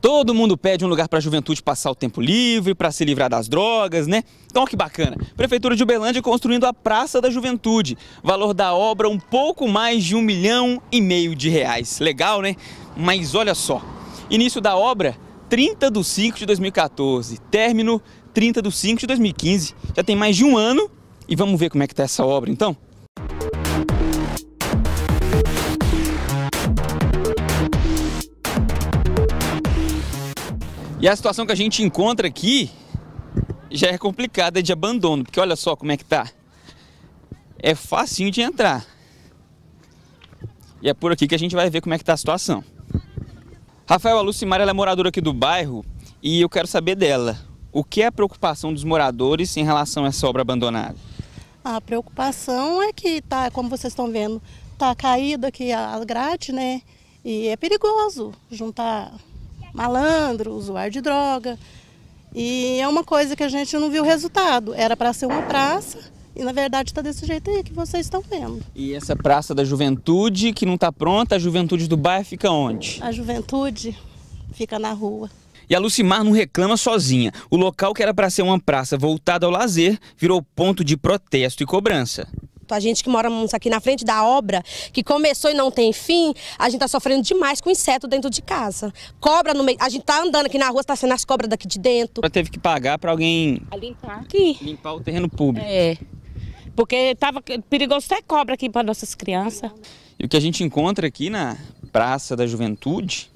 Todo mundo pede um lugar para a juventude passar o tempo livre, para se livrar das drogas, né? Então, que bacana. Prefeitura de Uberlândia construindo a Praça da Juventude. Valor da obra um pouco mais de um milhão e meio de reais. Legal, né? Mas olha só. Início da obra, 30 de 5 de 2014. Término, 30 de 5 de 2015. Já tem mais de um ano e vamos ver como é que está essa obra, então? E a situação que a gente encontra aqui já é complicada de abandono, porque olha só como é que tá. É facinho de entrar. E é por aqui que a gente vai ver como é que tá a situação. Rafael, a Lucimar ela é moradora aqui do bairro e eu quero saber dela. O que é a preocupação dos moradores em relação a essa obra abandonada? A preocupação é que tá, como vocês estão vendo, tá caída aqui a grade, né? E é perigoso juntar malandro, usuário de droga. E é uma coisa que a gente não viu resultado. Era para ser uma praça e na verdade está desse jeito aí que vocês estão vendo. E essa praça da juventude que não está pronta, a juventude do bairro fica onde? A juventude fica na rua. E a Lucimar não reclama sozinha. O local que era para ser uma praça voltada ao lazer virou ponto de protesto e cobrança. A gente que moramos aqui na frente da obra, que começou e não tem fim, a gente está sofrendo demais com inseto dentro de casa. Cobra no meio. A gente está andando aqui na rua, está sendo as cobras daqui de dentro. Ela teve que pagar para alguém a limpar aqui. Limpar o terreno público. É. Porque estava perigoso ter cobra aqui para nossas crianças. E o que a gente encontra aqui na Praça da Juventude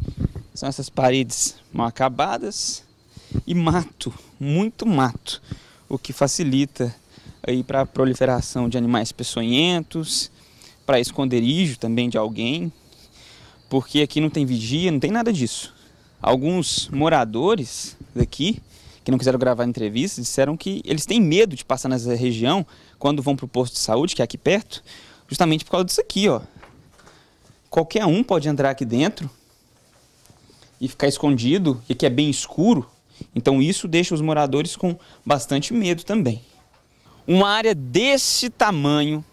são essas paredes mal acabadas e mato, muito mato, o que facilita aí para proliferação de animais peçonhentos, para esconderijo também de alguém, porque aqui não tem vigia, não tem nada disso. Alguns moradores daqui que não quiseram gravar entrevista disseram que eles têm medo de passar nessa região quando vão para o posto de saúde, que é aqui perto, justamente por causa disso aqui, ó. Qualquer um pode entrar aqui dentro e ficar escondido, e aqui é bem escuro. Então isso deixa os moradores com bastante medo também. Uma área desse tamanho,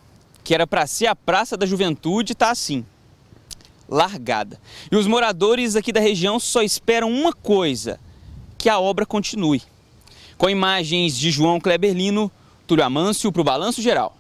que era para ser a Praça da Juventude, está assim, largada. E os moradores aqui da região só esperam uma coisa, que a obra continue. Com imagens de João Kleberlino, Túlio Amâncio para o Balanço Geral.